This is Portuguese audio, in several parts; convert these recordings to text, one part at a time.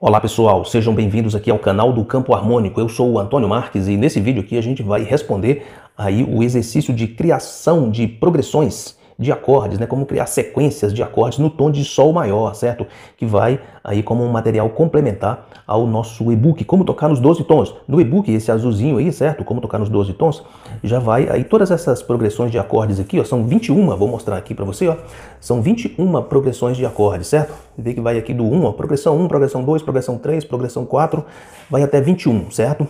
Olá pessoal, sejam bem-vindos aqui ao canal do Campo Harmônico. Eu sou o Antônio Marques e nesse vídeo aqui a gente vai responder aí o exercício de criação de progressões de acordes, né? Como criar sequências de acordes no tom de sol maior, certo? Que vai aí como um material complementar ao nosso e-book Como tocar nos 12 tons. No e-book esse azulzinho aí, certo? Como tocar nos 12 tons, já vai aí todas essas progressões de acordes aqui, ó, são 21, vou mostrar aqui para você, ó. São 21 progressões de acordes, certo? Vê que vai aqui do 1, ó, progressão 1, progressão 2, progressão 3, progressão 4, vai até 21, certo?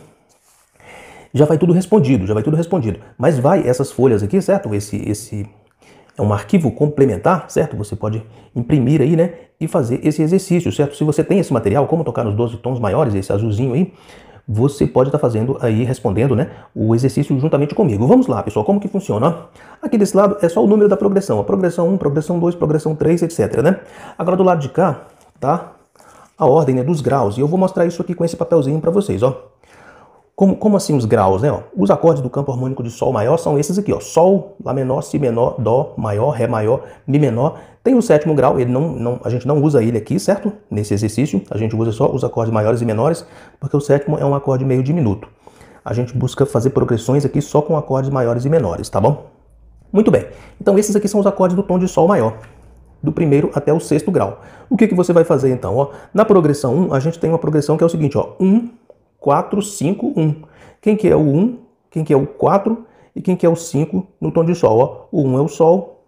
já vai tudo respondido, já vai tudo respondido. Mas vai essas folhas aqui, certo? Esse, esse é um arquivo complementar, certo? Você pode imprimir aí, né? E fazer esse exercício, certo? Se você tem esse material, como tocar nos 12 tons maiores, esse azulzinho aí, você pode estar tá fazendo aí, respondendo, né? O exercício juntamente comigo. Vamos lá, pessoal, como que funciona? Aqui desse lado é só o número da progressão. A progressão 1, progressão 2, progressão 3, etc, né? Agora do lado de cá, tá? A ordem né, dos graus. E eu vou mostrar isso aqui com esse papelzinho para vocês, ó. Como, como assim os graus, né? Ó, os acordes do campo harmônico de Sol maior são esses aqui, ó. Sol, Lá menor, Si menor, Dó maior, Ré maior, Mi menor. Tem o sétimo grau, ele não, não, a gente não usa ele aqui, certo? Nesse exercício, a gente usa só os acordes maiores e menores, porque o sétimo é um acorde meio diminuto. A gente busca fazer progressões aqui só com acordes maiores e menores, tá bom? Muito bem, então esses aqui são os acordes do tom de Sol maior do primeiro até o sexto grau. O que, que você vai fazer então? Ó, na progressão 1, a gente tem uma progressão que é o seguinte, ó, 1, 4, 5, 1. Quem que é o 1, quem que é o 4 e quem que é o 5 no tom de sol? Ó, o 1 é o sol,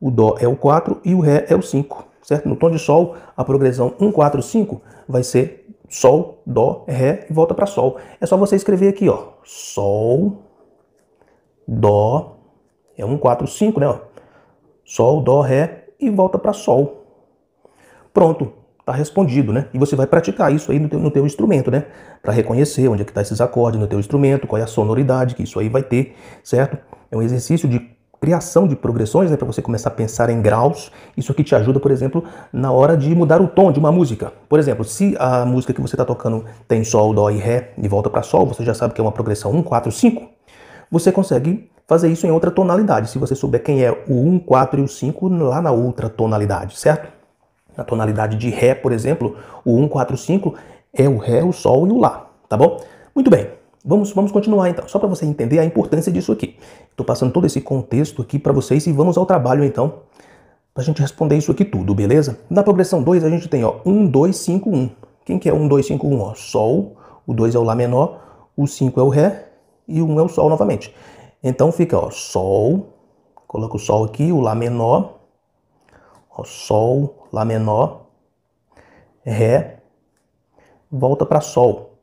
o dó é o 4 e o ré é o 5, certo? No tom de sol, a progressão 1, 4, 5 vai ser sol, dó, ré e volta para sol. É só você escrever aqui, ó, sol, dó, é 1, 4, 5, né? Ó. Sol, dó, ré e volta para sol. Pronto, tá respondido, né? E você vai praticar isso aí no teu, no teu instrumento, né? Para reconhecer onde é que está esses acordes no teu instrumento, qual é a sonoridade que isso aí vai ter, certo? É um exercício de criação de progressões, né, para você começar a pensar em graus. Isso aqui te ajuda, por exemplo, na hora de mudar o tom de uma música. Por exemplo, se a música que você está tocando tem Sol, Dó e Ré e volta para Sol, você já sabe que é uma progressão 1, 4, 5. Você consegue fazer isso em outra tonalidade, se você souber quem é o 1, 4 e o 5 lá na outra tonalidade, certo? Na tonalidade de Ré, por exemplo, o 1, 4, 5 é o Ré, o Sol e o Lá, tá bom? Muito bem, vamos, vamos continuar então, só para você entender a importância disso aqui. Estou passando todo esse contexto aqui para vocês e vamos ao trabalho então, para a gente responder isso aqui tudo, beleza? Na progressão 2 a gente tem ó, 1, 2, 5, 1. Quem que é 1, 2, 5, 1? Ó, Sol, o 2 é o Lá menor, o 5 é o Ré e o 1 é o Sol novamente. Então fica ó, Sol, coloca o Sol aqui, o Lá menor, Ó, sol, Lá menor, Ré, volta para Sol.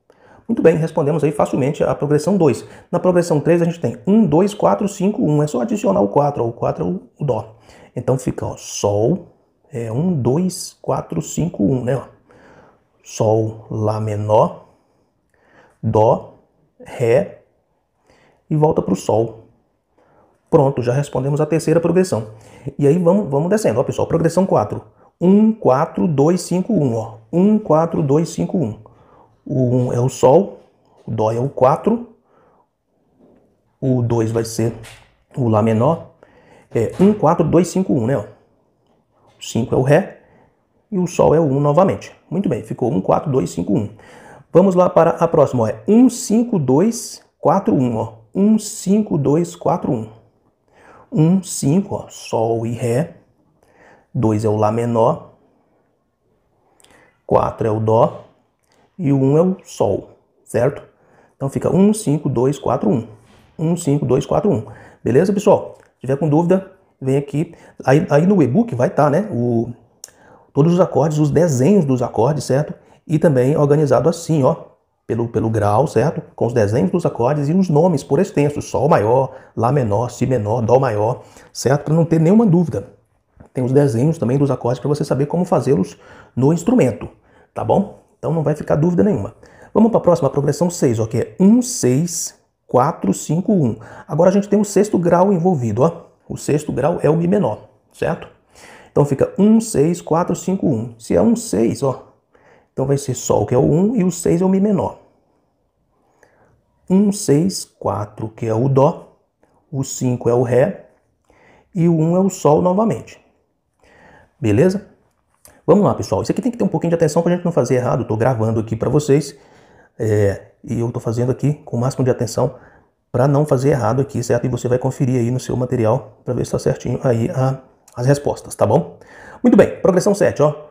Muito bem, respondemos aí facilmente a progressão 2. Na progressão 3 a gente tem 1, 2, 4, 5, 1. É só adicionar o 4, ó, o 4 é o Dó. Então fica ó, Sol, é 1, 2, 4, 5, 1, né? Ó. Sol, Lá menor, Dó, Ré e volta para o Sol. Pronto, já respondemos a terceira progressão. E aí vamos, vamos descendo, ó pessoal, progressão 4. 1, 4, 2, 5, 1, ó. 1, 4, 2, 5, 1. O 1 é o Sol, o Dó é o 4, o 2 vai ser o Lá menor. É 1, 4, 2, 5, 1, né? Ó. 5 é o Ré e o Sol é o 1 novamente. Muito bem, ficou 1, 4, 2, 5, 1. Vamos lá para a próxima, ó. É 1, 5, 2, 4, 1, ó. 1, 5, 2, 4, 1. 1, 5, ó, Sol e Ré. 2 é o Lá menor. 4 é o Dó. E o 1 é o Sol, certo? Então fica 1, 5, 2, 4, 1. 1, 5, 2, 4, 1. Beleza, pessoal? Se tiver com dúvida, vem aqui. Aí, aí no e-book vai estar, tá, né? O, todos os acordes, os desenhos dos acordes, certo? E também organizado assim, ó, pelo, pelo grau, certo? Com os desenhos dos acordes e os nomes por extenso, Sol maior, Lá menor, Si menor, Dó maior, certo? Para não ter nenhuma dúvida. Tem os desenhos também dos acordes para você saber como fazê-los no instrumento, tá bom? Então não vai ficar dúvida nenhuma. Vamos para a próxima, a progressão 6, ó, que é 1, 6, 4, 5, 1. Agora a gente tem o sexto grau envolvido, ó. O sexto grau é o Mi menor, certo? Então fica 1, 6, 4, 5, 1. Se é 1, 6, ó, então vai ser Sol, que é o 1, e o 6 é o Mi menor. 1, 6, 4, que é o Dó, o 5 é o Ré, e o 1 é o Sol novamente. Beleza? Vamos lá, pessoal. Isso aqui tem que ter um pouquinho de atenção para a gente não fazer errado. Estou gravando aqui para vocês é, e eu estou fazendo aqui com o máximo de atenção para não fazer errado aqui, certo? E você vai conferir aí no seu material para ver se está certinho aí a, as respostas, tá bom? Muito bem, progressão 7, ó.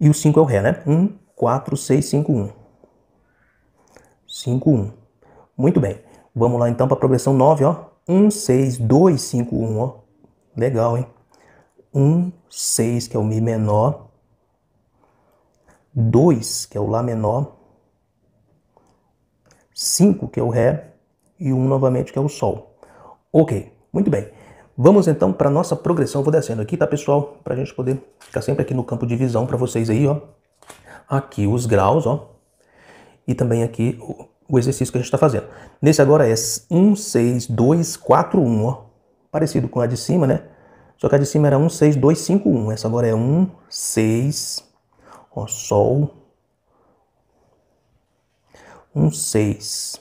E o 5 é o Ré, né? 1, 4, 6, 5, 1. 5, 1. Muito bem. Vamos lá então para a progressão 9, ó. 1, 6, 2, 5, 1, ó. Legal, hein? 1, 6, que é o Mi menor. 2, que é o Lá menor. 5, que é o Ré. E 1, novamente, que é o Sol. Ok, muito bem. Vamos então para nossa progressão. Eu vou descendo aqui, tá, pessoal? Para a gente poder ficar sempre aqui no campo de visão para vocês aí, ó. Aqui os graus, ó. E também aqui o, o exercício que a gente está fazendo. Nesse agora é 1, 6, 2, 4, 1, ó. Parecido com a de cima, né? Só que a de cima era 1, 6, 2, 5, 1. Essa agora é 1, 6, ó, sol. 1, 6,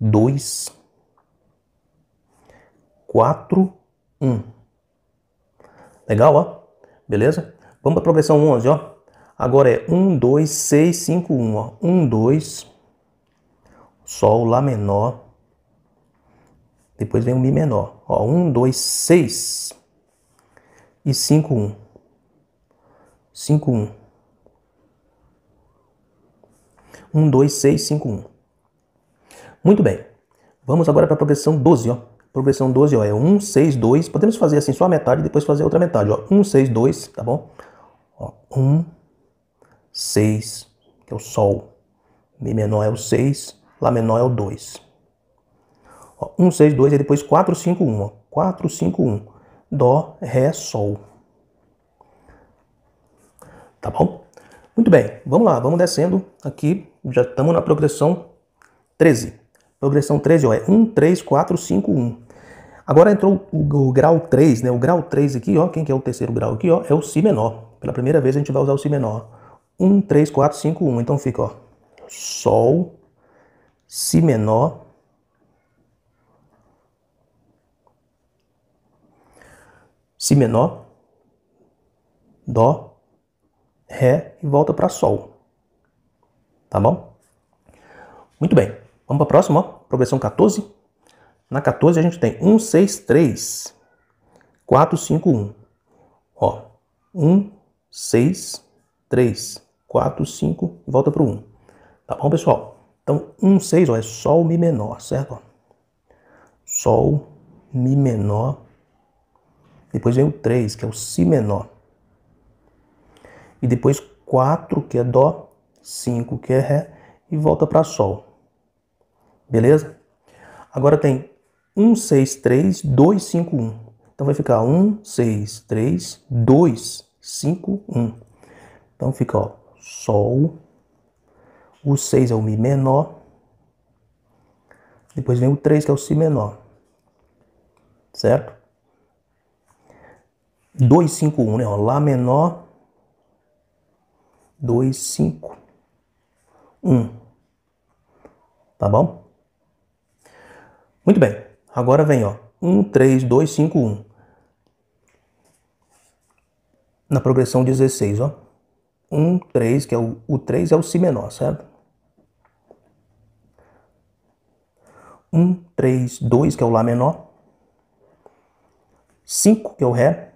2, 5. 4, 1. Legal, ó. Beleza? Vamos para a progressão 11, ó. Agora é 1, 2, 6, 5, 1, ó. 1, 2, Sol, Lá menor. Depois vem o Mi menor. Ó, 1, 2, 6 e 5, 1. 5, 1. 1, 2, 6, 5, 1. Muito bem. Vamos agora para a progressão 12, ó. Progressão 12, ó, é 1, 6, 2. Podemos fazer assim só a metade e depois fazer a outra metade, ó. 1, 6, 2, tá bom? Ó, 1, 6, que é o Sol. Mi menor é o 6, Lá menor é o 2. Ó, 1, 6, 2 e depois 4, 5, 1. Ó. 4, 5, 1. Dó, Ré, Sol. Tá bom? Muito bem, vamos lá, vamos descendo aqui. Já estamos na progressão 13 progressão 13 ó, é 1, 3, 4, 5, 1. Agora entrou o, o, grau 3, né? O grau 3 aqui, ó, quem que é o terceiro grau aqui, ó, é o Si menor. Pela primeira vez a gente vai usar o Si menor. 1, 3, 4, 5, 1. Então fica, ó, Sol, Si menor, Si menor, Dó, Ré e volta para Sol. Tá bom? Muito bem. Vamos para a próxima, ó. progressão 14. Na 14 a gente tem 1, 6, 3, 4, 5, 1. Ó, 1, 6, 3, 4, 5 e volta para o 1. Tá bom, pessoal? Então, 1, 6 ó, é Sol, Mi menor, certo? Sol, Mi menor. Depois vem o 3, que é o Si menor. E depois 4, que é Dó, 5, que é Ré, e volta para Sol. Beleza? Agora tem 1, 6, 3, 2, 5, 1. Então vai ficar 1, 6, 3, 2, 5, 1. Então fica ó, Sol. O 6 é o Mi menor. Depois vem o 3, que é o Si menor. Certo? 2, 5, 1, né? Ó, Lá menor. 2, 5, 1. Tá bom? Muito bem, agora vem ó, 1, 3, 2, 5, 1. Na progressão 16, ó. 1, 3, que é o, o 3 é o Si menor, certo? 1, 3, 2, que é o Lá menor. 5, que é o Ré.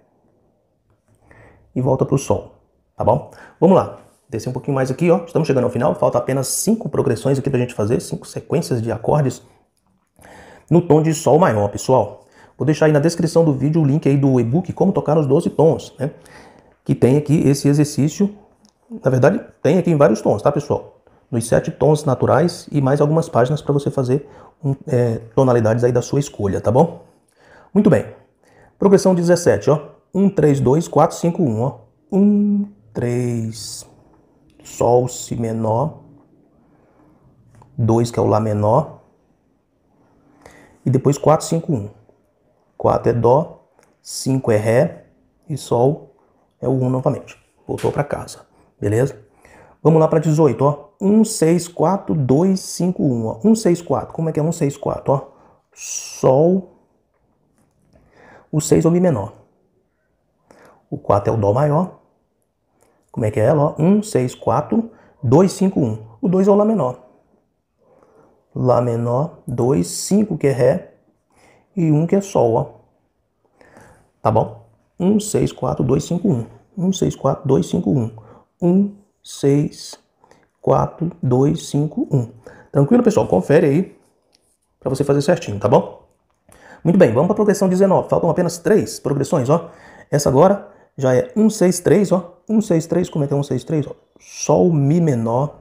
E volta para o Sol, tá bom? Vamos lá, descer um pouquinho mais aqui, ó. Estamos chegando ao final, falta apenas 5 progressões aqui para a gente fazer, 5 sequências de acordes no tom de Sol maior, pessoal. Vou deixar aí na descrição do vídeo o link aí do e-book Como Tocar os 12 Tons, né? Que tem aqui esse exercício, na verdade tem aqui em vários tons, tá pessoal? Nos 7 tons naturais e mais algumas páginas para você fazer um, é, tonalidades aí da sua escolha, tá bom? Muito bem. Progressão 17, ó. 1, 3, 2, 4, 5, 1, ó. 1, 3, Sol, Si menor. 2, que é o Lá menor e depois 4, 5, 1. 4 é Dó, 5 é Ré e Sol é o 1 novamente. Voltou para casa, beleza? Vamos lá para 18, ó. 1, 6, 4, 2, 5, 1, ó. 1, 6, 4. Como é que é 1, 6, 4, ó? Sol, o 6 é o Mi menor. O 4 é o Dó maior. Como é que é ela, ó? 1, 6, 4, 2, 5, 1. O 2 é o Lá menor. Lá menor, 2, 5 que é Ré e 1 um que é Sol, ó. Tá bom? 1, 6, 4, 2, 5, 1. 1, 6, 4, 2, 5, 1. 1, 6, 4, 2, 5, 1. Tranquilo, pessoal? Confere aí pra você fazer certinho, tá bom? Muito bem, vamos pra progressão 19. Faltam apenas 3 progressões, ó. Essa agora já é 1, 6, 3, ó. 1, 6, 3, como é que é 1, 6, 3? Ó. Sol, Mi menor,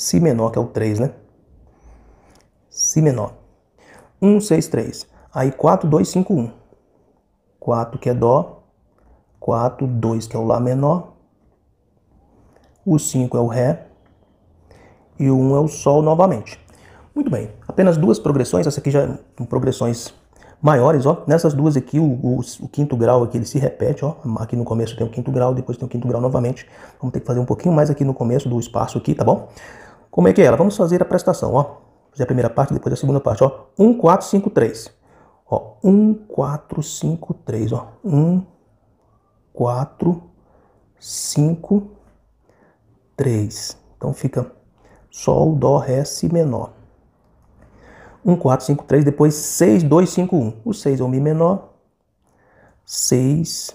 Si menor, que é o 3, né? Si menor. 1, 6, 3. Aí 4, 2, 5, 1. 4, que é Dó. 4, 2, que é o Lá menor. O 5 é o Ré. E o 1 é o Sol novamente. Muito bem. Apenas duas progressões. Essa aqui já são é progressões maiores, ó. Nessas duas aqui, o, o, o, quinto grau aqui, ele se repete, ó. Aqui no começo tem o quinto grau, depois tem o quinto grau novamente. Vamos ter que fazer um pouquinho mais aqui no começo do espaço aqui, tá bom? Como é que é ela? Vamos fazer a prestação, ó. Fazer a primeira parte, depois a segunda parte, ó. 1, 4, 5, 3. Ó, 1, 4, 5, 3, ó. 1, 4, 5, 3. Então fica Sol, Dó, Ré, Si menor. 1, 4, 5, 3, depois 6, 2, 5, 1. O 6 é o Mi menor, 6,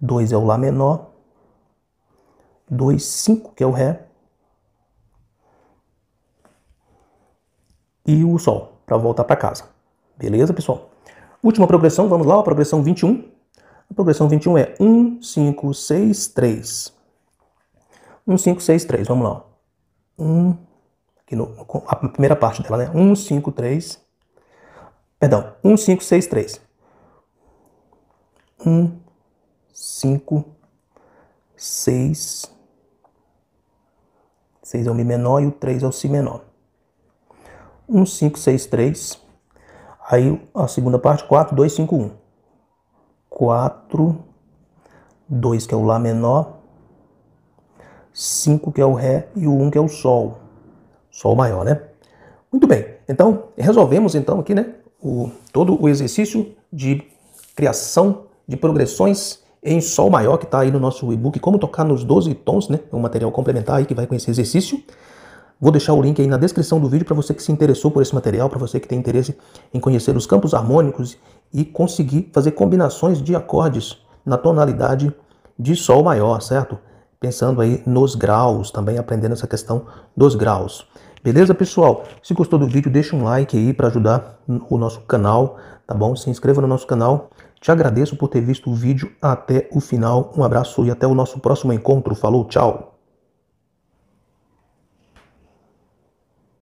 2 é o Lá menor, 2, 5, que é o Ré, e o Sol para voltar para casa. Beleza, pessoal? Última progressão, vamos lá, a progressão 21. A progressão 21 é 1, 5, 6, 3. 1, 5, 6, 3, vamos lá. 1, aqui no, a primeira parte dela, né? 1, 5, 3. Perdão, 1, 5, 6, 3. 1, 5, 6. 6 é o Mi menor e o 3 é o Si menor. 1, 5, 6, 3. Aí a segunda parte, 4, 2, 5, 1. 4, 2 que é o Lá menor, 5 que é o Ré e o 1 que é o Sol. Sol maior, né? Muito bem, então resolvemos então aqui, né? O, todo o exercício de criação de progressões em Sol maior, que está aí no nosso e-book Como Tocar nos 12 Tons, né? É um material complementar aí que vai com esse exercício. Vou deixar o link aí na descrição do vídeo para você que se interessou por esse material, para você que tem interesse em conhecer os campos harmônicos e conseguir fazer combinações de acordes na tonalidade de Sol maior, certo? Pensando aí nos graus, também aprendendo essa questão dos graus. Beleza, pessoal? Se gostou do vídeo, deixa um like aí para ajudar o nosso canal, tá bom? Se inscreva no nosso canal. Te agradeço por ter visto o vídeo até o final. Um abraço e até o nosso próximo encontro. Falou, tchau!